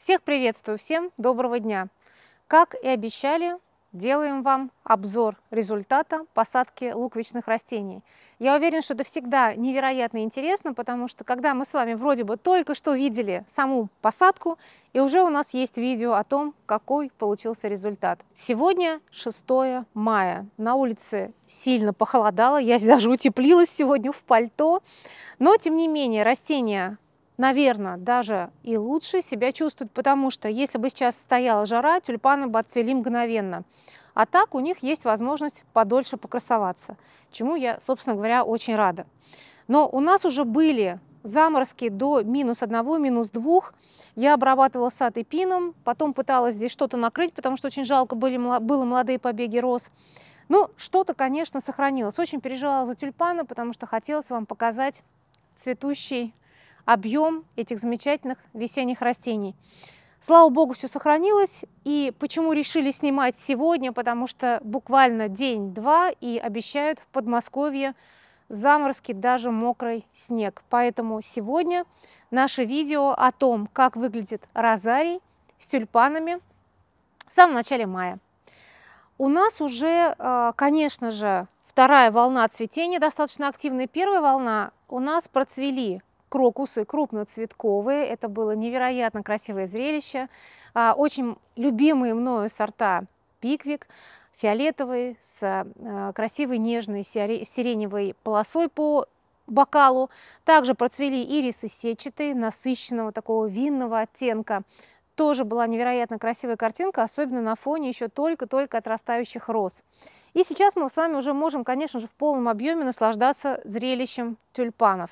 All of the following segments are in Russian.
Всех приветствую, всем доброго дня! Как и обещали, делаем вам обзор результата посадки луковичных растений. Я уверена, что это всегда невероятно интересно, потому что когда мы с вами вроде бы только что видели саму посадку, и уже у нас есть видео о том, какой получился результат. Сегодня 6 мая, на улице сильно похолодало, я даже утеплилась сегодня в пальто, но тем не менее растения наверное, даже и лучше себя чувствуют, потому что если бы сейчас стояла жара, тюльпаны бы отцвели мгновенно. А так у них есть возможность подольше покрасоваться, чему я, собственно говоря, очень рада. Но у нас уже были заморозки до минус 1, минус 2. Я обрабатывала сад и пином, потом пыталась здесь что-то накрыть, потому что очень жалко были, было молодые побеги роз. Но ну, что-то, конечно, сохранилось. Очень переживала за тюльпаны, потому что хотелось вам показать цветущий объем этих замечательных весенних растений. Слава богу, все сохранилось. И почему решили снимать сегодня? Потому что буквально день-два и обещают в Подмосковье заморозки, даже мокрый снег. Поэтому сегодня наше видео о том, как выглядит розарий с тюльпанами в самом начале мая. У нас уже, э, конечно же, вторая волна цветения достаточно активная. Первая волна у нас процвели крокусы крупноцветковые. Это было невероятно красивое зрелище. А, очень любимые мною сорта пиквик, фиолетовый, с а, красивой нежной сиреневой полосой по бокалу. Также процвели ирисы сетчатые, насыщенного такого винного оттенка. Тоже была невероятно красивая картинка, особенно на фоне еще только-только отрастающих роз. И сейчас мы с вами уже можем, конечно же, в полном объеме наслаждаться зрелищем тюльпанов.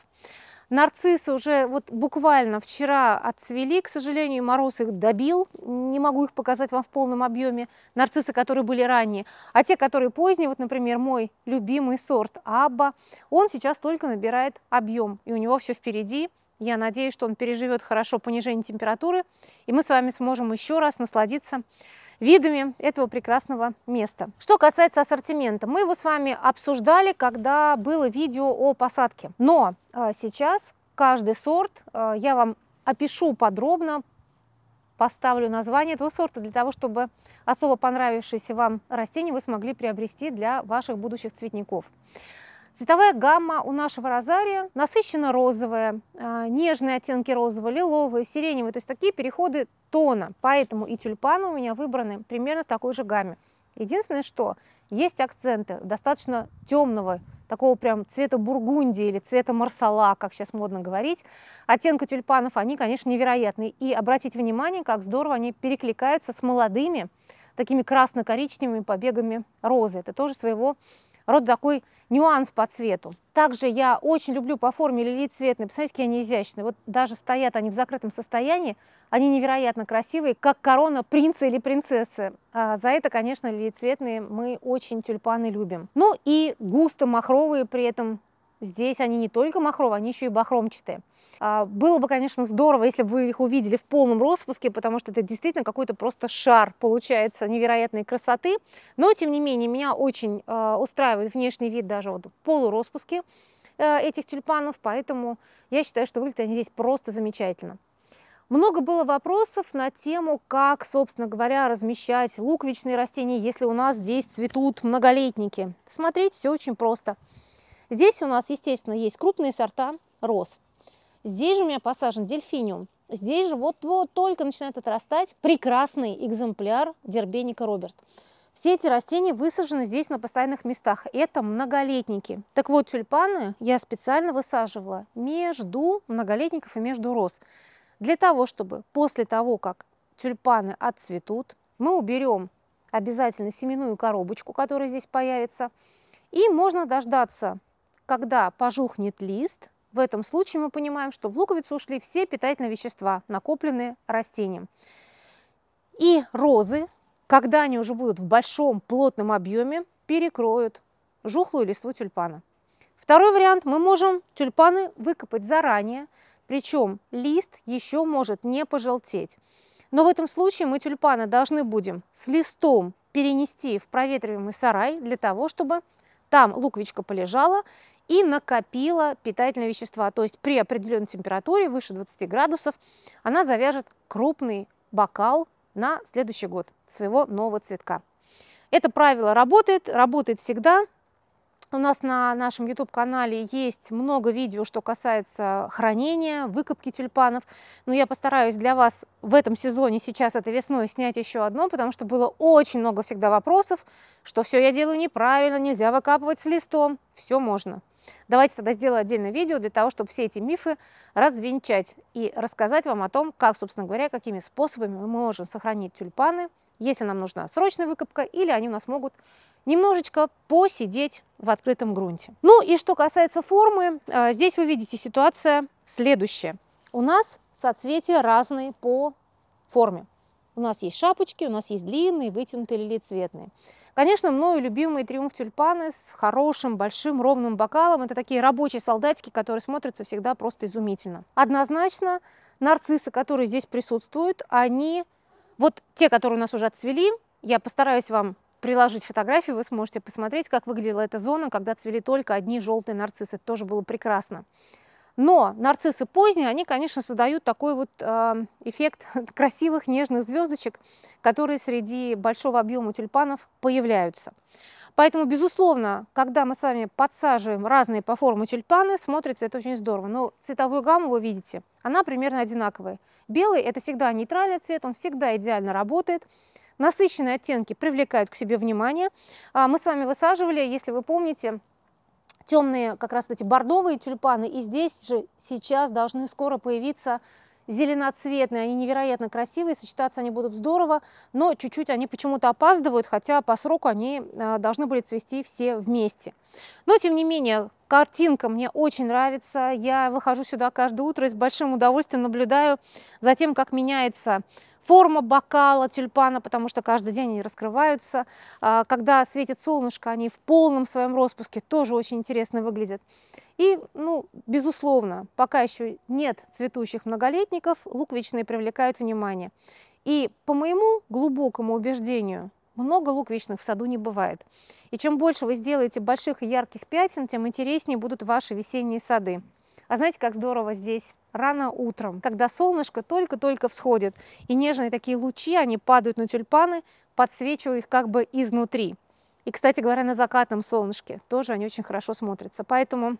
Нарциссы уже вот буквально вчера отцвели, к сожалению, мороз их добил, не могу их показать вам в полном объеме, нарциссы, которые были ранние. А те, которые поздние, вот, например, мой любимый сорт Абба, он сейчас только набирает объем, и у него все впереди. Я надеюсь, что он переживет хорошо понижение температуры, и мы с вами сможем еще раз насладиться видами этого прекрасного места. Что касается ассортимента, мы его с вами обсуждали, когда было видео о посадке. Но а, сейчас каждый сорт а, я вам опишу подробно, поставлю название этого сорта для того, чтобы особо понравившиеся вам растения вы смогли приобрести для ваших будущих цветников. Цветовая гамма у нашего розария насыщенно розовая, а, нежные оттенки розового, лиловые, сиреневые, то есть такие переходы тона. Поэтому и тюльпаны у меня выбраны примерно в такой же гамме. Единственное, что есть акценты достаточно темного, такого прям цвета бургундии или цвета марсала, как сейчас модно говорить. Оттенка тюльпанов, они, конечно, невероятные. И обратите внимание, как здорово они перекликаются с молодыми, такими красно-коричневыми побегами розы. Это тоже своего Рот такой нюанс по цвету. Также я очень люблю по форме лилит цветные. Посмотрите, какие они изящные. Вот даже стоят они в закрытом состоянии. Они невероятно красивые, как корона принца или принцессы. А за это, конечно, лилит цветные мы очень тюльпаны любим. Ну и густо махровые при этом. Здесь они не только махровые, они еще и бахромчатые. А, было бы, конечно, здорово, если бы вы их увидели в полном распуске, потому что это действительно какой-то просто шар получается невероятной красоты. Но, тем не менее, меня очень а, устраивает внешний вид даже вот в полураспуске э, этих тюльпанов, поэтому я считаю, что выглядят они здесь просто замечательно. Много было вопросов на тему, как, собственно говоря, размещать луковичные растения, если у нас здесь цветут многолетники. Смотреть, все очень просто. Здесь у нас, естественно, есть крупные сорта роз. Здесь же у меня посажен дельфиниум. Здесь же вот-вот только начинает отрастать прекрасный экземпляр дербеника Роберт. Все эти растения высажены здесь на постоянных местах. Это многолетники. Так вот, тюльпаны я специально высаживала между многолетников и между роз. Для того, чтобы после того, как тюльпаны отцветут, мы уберем обязательно семенную коробочку, которая здесь появится. И можно дождаться, когда пожухнет лист, в этом случае мы понимаем, что в луковицу ушли все питательные вещества, накопленные растением. И розы, когда они уже будут в большом плотном объеме, перекроют жухлую листву тюльпана. Второй вариант, мы можем тюльпаны выкопать заранее, причем лист еще может не пожелтеть. Но в этом случае мы тюльпаны должны будем с листом перенести в проветриваемый сарай для того, чтобы там луковичка полежала и накопила питательные вещества. То есть при определенной температуре выше 20 градусов она завяжет крупный бокал на следующий год своего нового цветка. Это правило работает, работает всегда. У нас на нашем YouTube-канале есть много видео, что касается хранения, выкопки тюльпанов. Но я постараюсь для вас в этом сезоне, сейчас этой весной, снять еще одно, потому что было очень много всегда вопросов, что все я делаю неправильно, нельзя выкапывать с листом. Все можно. Давайте тогда сделаю отдельное видео для того, чтобы все эти мифы развенчать и рассказать вам о том, как, собственно говоря, какими способами мы можем сохранить тюльпаны, если нам нужна срочная выкопка, или они у нас могут немножечко посидеть в открытом грунте. Ну и что касается формы, э, здесь вы видите ситуация следующая. У нас соцветия разные по форме. У нас есть шапочки, у нас есть длинные, вытянутые лилицветные. Конечно, мною любимые триумф тюльпаны с хорошим, большим, ровным бокалом. Это такие рабочие солдатики, которые смотрятся всегда просто изумительно. Однозначно, нарциссы, которые здесь присутствуют, они... Вот те, которые у нас уже отцвели, я постараюсь вам приложить фотографии, вы сможете посмотреть, как выглядела эта зона, когда цвели только одни желтые нарциссы. Это тоже было прекрасно. Но нарциссы поздние, они, конечно, создают такой вот эм, эффект красивых нежных звездочек, которые среди большого объема тюльпанов появляются. Поэтому, безусловно, когда мы с вами подсаживаем разные по форме тюльпаны, смотрится это очень здорово. Но цветовую гамму вы видите, она примерно одинаковая. Белый – это всегда нейтральный цвет, он всегда идеально работает. Насыщенные оттенки привлекают к себе внимание. А мы с вами высаживали, если вы помните, темные, как раз эти бордовые тюльпаны. И здесь же сейчас должны скоро появиться зеленоцветные, они невероятно красивые, сочетаться они будут здорово, но чуть-чуть они почему-то опаздывают, хотя по сроку они а, должны были цвести все вместе. Но, тем не менее, картинка мне очень нравится, я выхожу сюда каждое утро и с большим удовольствием наблюдаю за тем, как меняется форма бокала тюльпана, потому что каждый день они раскрываются. А, когда светит солнышко, они в полном своем распуске тоже очень интересно выглядят. И, ну, безусловно, пока еще нет цветущих многолетников, луковичные привлекают внимание. И по моему глубокому убеждению, много луковичных в саду не бывает. И чем больше вы сделаете больших и ярких пятен, тем интереснее будут ваши весенние сады. А знаете, как здорово здесь? Рано утром, когда солнышко только-только всходит, и нежные такие лучи, они падают на тюльпаны, подсвечивая их как бы изнутри. И, кстати говоря, на закатном солнышке тоже они очень хорошо смотрятся. Поэтому,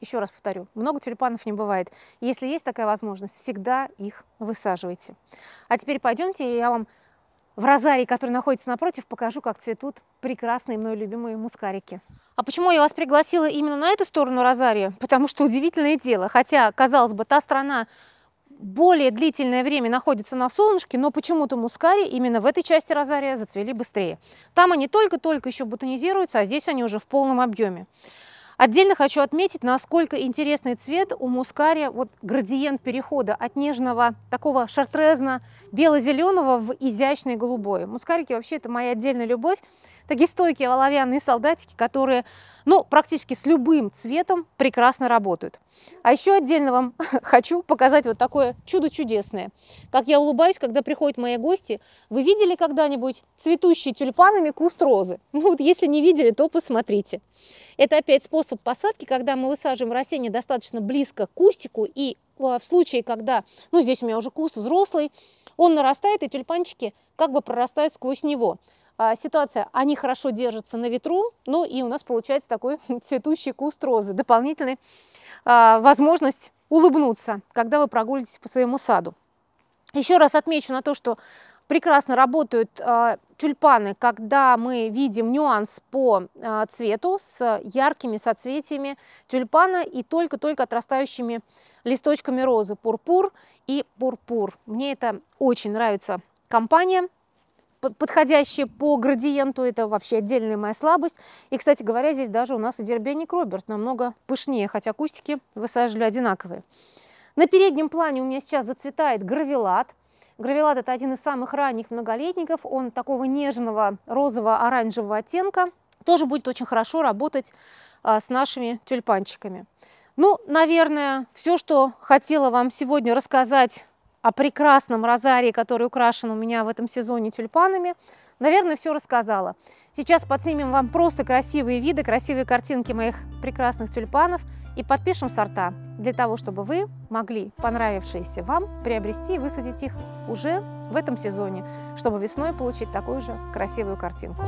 еще раз повторю, много тюльпанов не бывает. Если есть такая возможность, всегда их высаживайте. А теперь пойдемте, я вам в розарии, который находится напротив, покажу, как цветут прекрасные мной любимые мускарики. А почему я вас пригласила именно на эту сторону розария? Потому что удивительное дело, хотя, казалось бы, та страна более длительное время находится на солнышке, но почему-то мускари именно в этой части розария зацвели быстрее. Там они только-только еще бутонизируются, а здесь они уже в полном объеме. Отдельно хочу отметить, насколько интересный цвет у мускария, вот градиент перехода от нежного такого шартрезно бело-зеленого в изящный голубой. Мускарики вообще это моя отдельная любовь такие стойкие оловянные солдатики, которые ну, практически с любым цветом прекрасно работают. А еще отдельно вам хочу показать вот такое чудо чудесное. Как я улыбаюсь, когда приходят мои гости. Вы видели когда-нибудь цветущие тюльпанами куст розы? Ну вот если не видели, то посмотрите. Это опять способ посадки, когда мы высаживаем растение достаточно близко к кустику и а, в случае, когда, ну здесь у меня уже куст взрослый, он нарастает, и тюльпанчики как бы прорастают сквозь него. А, ситуация, они хорошо держатся на ветру, ну и у нас получается такой цветущий куст розы, дополнительная а, возможность улыбнуться, когда вы прогулитесь по своему саду. Еще раз отмечу на то, что прекрасно работают э, тюльпаны, когда мы видим нюанс по э, цвету с яркими соцветиями тюльпана и только-только отрастающими листочками розы пурпур и пурпур. Мне это очень нравится компания подходящие по градиенту, это вообще отдельная моя слабость. И, кстати говоря, здесь даже у нас и дербяник Роберт намного пышнее, хотя кустики высаживали одинаковые. На переднем плане у меня сейчас зацветает гравелат. Гравелат – это один из самых ранних многолетников. Он такого нежного розово-оранжевого оттенка. Тоже будет очень хорошо работать а, с нашими тюльпанчиками. Ну, наверное, все, что хотела вам сегодня рассказать о прекрасном розарии, который украшен у меня в этом сезоне тюльпанами, наверное, все рассказала. Сейчас подснимем вам просто красивые виды, красивые картинки моих прекрасных тюльпанов и подпишем сорта, для того, чтобы вы могли понравившиеся вам приобрести и высадить их уже в этом сезоне, чтобы весной получить такую же красивую картинку.